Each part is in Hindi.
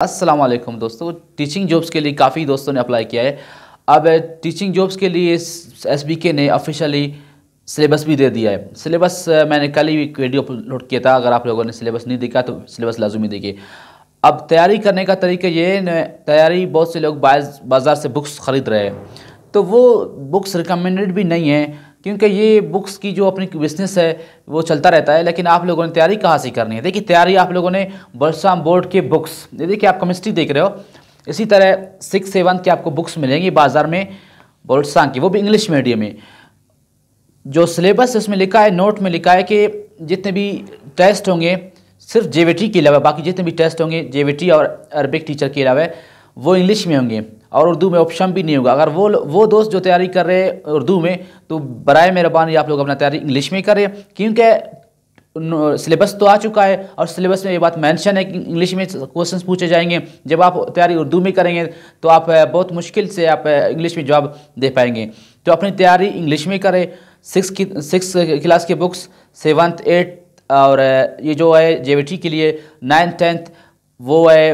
असलम दोस्तों टीचिंग जॉब्स के लिए काफ़ी दोस्तों ने अप्लाई किया है अब टीचिंग जॉब्स के लिए एस ने ऑफिशियली सिलेबस भी दे दिया है सिलेबस मैंने कल ही एक वीडियो अपलोड किया था अगर आप लोगों ने सिलेबस नहीं देखा तो सिलेबस लाजमी देखिए अब तैयारी करने का तरीका ये तैयारी बहुत से लोग बाज़ार से बुक्स ख़रीद रहे हैं तो वो बुक्स रिकमेंडेड भी नहीं है क्योंकि ये बुक्स की जो अपनी बिजनेस है वो चलता रहता है लेकिन आप लोगों ने तैयारी कहाँ से करनी है देखिए तैयारी आप लोगों ने बरसाम बोर्ड के बुक्स ये देखिए आप केमिस्ट्री देख रहे हो इसी तरह सिक्स सेवन की आपको बुक्स मिलेंगी बाज़ार में बोर्डसांग की वो भी इंग्लिश मीडियम में जो सिलेबस इसमें लिखा है नोट में लिखा है कि जितने भी टेस्ट होंगे सिर्फ जेवेटी के अलावा बाकी जितने भी टेस्ट होंगे जेवेटी और अरबिक टीचर के अलावा वो इंग्लिश में होंगे और उर्दू में ऑप्शन भी नहीं होगा अगर वो वो दोस्त जो तैयारी कर रहे हैं उर्दू में तो बरए मेहरबानी आप लोग अपना तैयारी इंग्लिश में करें क्योंकि सिलेबस तो आ चुका है और सिलेबस में ये बात मेंशन है कि इंग्लिश में क्वेश्चंस पूछे जाएंगे जब आप तैयारी उर्दू में करेंगे तो आप बहुत मुश्किल से आप इंग्लिश में जवाब दे पाएंगे तो अपनी तैयारी इंग्लिश में करें सिक्स की सिक्स क्लास के बुक्स सेवन्थ एट्थ और ये जो है जे के लिए नाइन्थ टेंथ वो है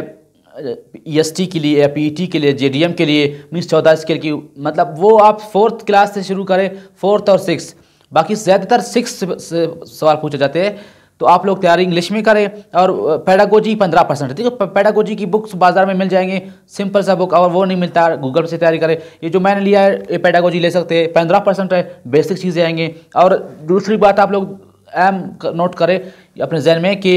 ई e के लिए या पी e के लिए जे के लिए उन्नीस चौदह स्केल की मतलब वो आप फोर्थ क्लास से शुरू करें फोर्थ और सिक्स बाकी ज़्यादातर सिक्स सवाल पूछे जाते हैं तो आप लोग तैयारी इंग्लिश में करें और पैडागोजी पंद्रह परसेंट ठीक है पैडागोजी की बुक्स बाजार में मिल जाएंगे सिंपल सा बुक और वो नहीं मिलता गूगल से तैयारी करें ये जो मैंने लिया है ये पैडागोजी ले सकते हैं पंद्रह परसेंट है बेसिक चीज़ें आएंगे और दूसरी बात आप लोग एम नोट करें अपने जहन में कि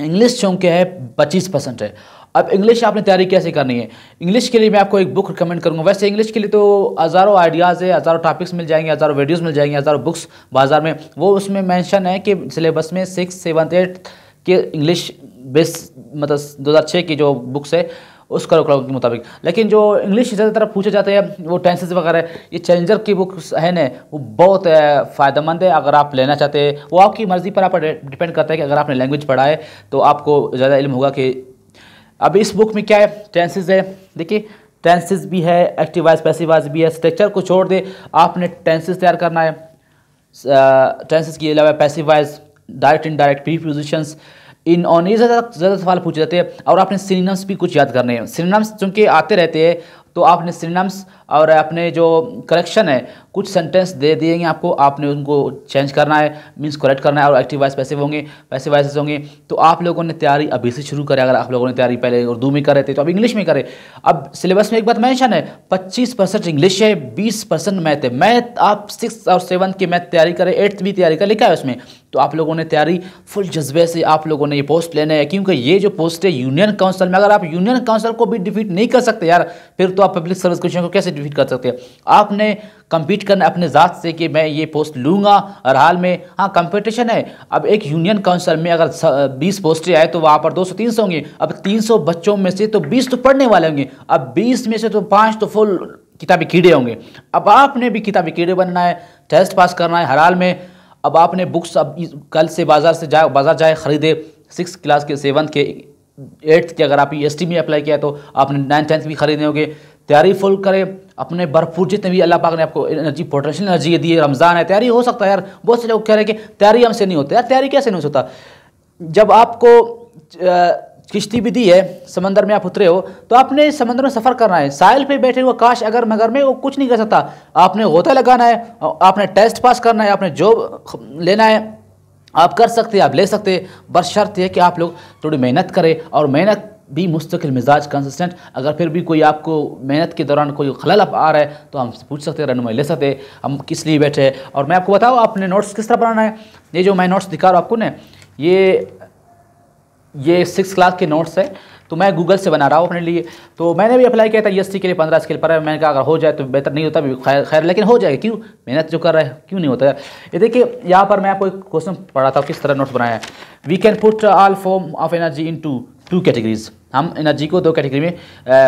इंग्लिश चूँकि है पच्चीस परसेंट है अब इंग्लिश आपने तैयारी कैसे करनी है इंग्लिश के लिए मैं आपको एक बुक रिकमेंड करूँगा वैसे इंग्लिश के लिए तो हज़ारों आइडियाज़ है हज़ारों टॉपिक्स मिल जाएंगे हज़ारों वीडियोज़ मिल जाएंगे हज़ारों बुक्स बाजार में वो उसमें मैंशन है कि सिलेबस में सिक्स सेवन्थ एट्थ के इंग्लिश बेस मतलब दो हज़ार छः की जो बुक्स है उस करिकुलम के मुताबिक लेकिन जो इंग्लिश ज़्यादातर पूछे जाते हैं वो टेंसेज वगैरह ये चेंजर की बुक्स है ना वो बहुत फ़ायदेमंद है अगर आप लेना चाहते हैं वो आपकी मर्ज़ी पर आप डिपेंड करता है कि अगर आपने लैंग्वेज पढ़ा है तो आपको ज़्यादा इल्म होगा कि अब इस बुक में क्या है टेंसेज है देखिए टेंसेज भी है एक्टिव वाइज पैसिव वाइज भी है स्ट्रक्चर को छोड़ दे आपने टेंसेज तैयार करना है टेंसेज के अलावा passive voice direct indirect prepositions in on ये ज़्यादा ज़्यादा सवाल पूछे जाते हैं और आपने सिनिनम्स भी कुछ याद करने हैं सिनिनम्स चूँकि आते रहते हैं तो आपने सिनम्स और अपने जो करेक्शन है कुछ सेंटेंस दे हैं आपको आपने उनको चेंज करना है मीन्स करेक्ट करना है और एक्टिव वाइस पैसे होंगे पैसे वाइसेस होंगे तो आप लोगों ने तैयारी अभी से शुरू करें अगर आप लोगों ने तैयारी पहले उर्दू में करे थे तो अब इंग्लिश में करें अब सिलेबस में एक बात मैंशन है पच्चीस परसेंट इंग्लिश है बीस परसेंट मैथ है मैथ आप सिक्स और सेवन्थ की मैथ तैयारी करें एट्थ भी तैयारी कर लिखा है उसमें तो आप लोगों ने तैयारी फुल जज्बे से आप लोगों ने ये पोस्ट लेना है क्योंकि ये जो पोस्ट है यूनियन काउंसिल में अगर आप यूनियन काउंसिल को भी डिफीट नहीं कर सकते यार फिर तो आप पब्लिक सर्विस क्वेश्चन को कैसे डिफीट कर सकते हैं आपने कम्पीट करना अपने ज़ात से कि मैं ये पोस्ट लूँगा और हाल में हाँ कंपटीशन है अब एक यूनियन काउंसिल में अगर 20 पोस्टें आए तो वहाँ पर 200-300 होंगे अब 300 बच्चों में से तो 20 तो पढ़ने वाले होंगे अब 20 में से तो पाँच तो फुल किताबी कीड़े होंगे अब आपने भी किताबी कीड़े बनना है टेस्ट पास करना है हर हाल में अब आपने बुक्स अब कल से बाज़ार से जाए बाज़ार जाए ख़रीदे सिक्स क्लास के सेवन्थ के एट्थ के अगर आप एस e में अप्लाई किया तो आपने नाइन्थ टेंथ भी खरीदने होंगे तैयारी फुल करें अपने भरपूर जितने भी अल्लाह पाक ने आपको एनर्जी पोटेंशियल एनर्जी दी है रमज़ान है तैयारी हो सकता है यार बहुत से लोग कह रहे हैं कि तैयारी हमसे नहीं होती यार तैयारी कैसे नहीं हो सकता जब आपको किश्ती भी दी है समंदर में आप उतरे हो तो आपने समंदर में सफ़र करना है साहिल पे बैठे हुए काश अगर मगर में वो कुछ नहीं कर सकता आपने गोता लगाना है आपने टेस्ट पास करना है आपने जॉब लेना है आप कर सकते आप ले सकते बस शर्त है कि आप लोग थोड़ी मेहनत करें और मेहनत भी मुस्तकिल मिजाज कंसिस्टेंट अगर फिर भी कोई आपको मेहनत के दौरान कोई खलल आप आ रहा है तो हमसे पूछ सकते हैं रहनुमाई ले सकते हम किस लिए बैठे और मैं आपको बताऊँ आपने नोट्स किस तरह बनाना है ये जो मैं नोट्स दिखा रहा हूँ आपको ना ये ये सिक्स क्लास के नोट्स है तो मैं गूगल से बना रहा हूँ अपने लिए तो मैंने भी अप्लाई किया था यस e के लिए पंद्रह स्किल पर मैंने कहा अगर हो जाए तो बेहतर नहीं होता खैर खैर लेकिन हो जाएगा क्यों मेहनत जो कर रहा है क्यों नहीं होता ये देखिए यहाँ पर मैं आपको एक क्वेश्चन पढ़ा था किस तरह नोट्स बनाया है we can put all form of energy in two two categories हम एनर्जी को दो कैटेगरी में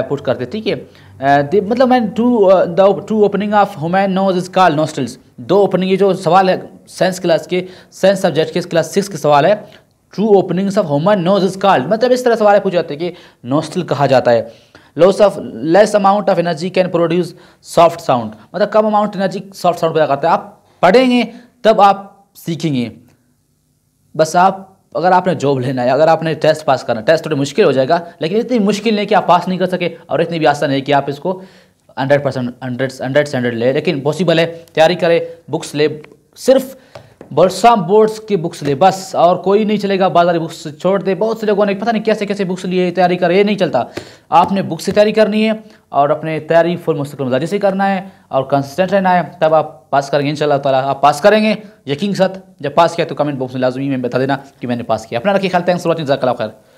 पुट करते ठीक है मतलब man to the two opening of human nose is call nostrils दो ओपनिंग ये जो सवाल है साइंस क्लास के साइंस सब्जेक्ट के क्लास सिक्स के सवाल है true openings of human nose is call मतलब इस तरह सवाल पूछे जाते हैं कि नोस्टल कहा जाता है loss of less amount of energy can produce soft sound मतलब कम अमाउंट एनर्जी सॉफ्ट साउंड पैदा करता है आप पढ़ेंगे तब आप सीखेंगे बस आप अगर आपने जॉब लेना है अगर आपने टेस्ट पास करना टेस्ट थोड़ी मुश्किल हो जाएगा लेकिन इतनी मुश्किल नहीं कि आप पास नहीं कर सके और इतनी भी आसान नहीं कि आप इसको hundred percent hundred hundred standard ले लेकिन पॉसिबल है तैयारी करें बुक्स ले सिर्फ बरसा बोर्ड्स की बुक्स ले बस और कोई नहीं चलेगा बाजारी बुक्स छोड़ दे बहुत से लोगों ने पता नहीं कैसे कैसे बुक्स लिए तैयारी करें ये नहीं चलता आपने बुक से तैयारी करनी है और अपने तैयारी फुल मुस्तकिल मजाजी से करना है और कंसिस्टेंट रहना है तब आप पास करेंगे इंशाल्लाह ताला आप पास करेंगे यकीन के साथ जब पास किया तो कमेंट बॉक्स में लाजमी में बता देना कि मैंने पास किया अपना रखिए ख्याल थैंक्स फॉर वॉचिंग जकला खैर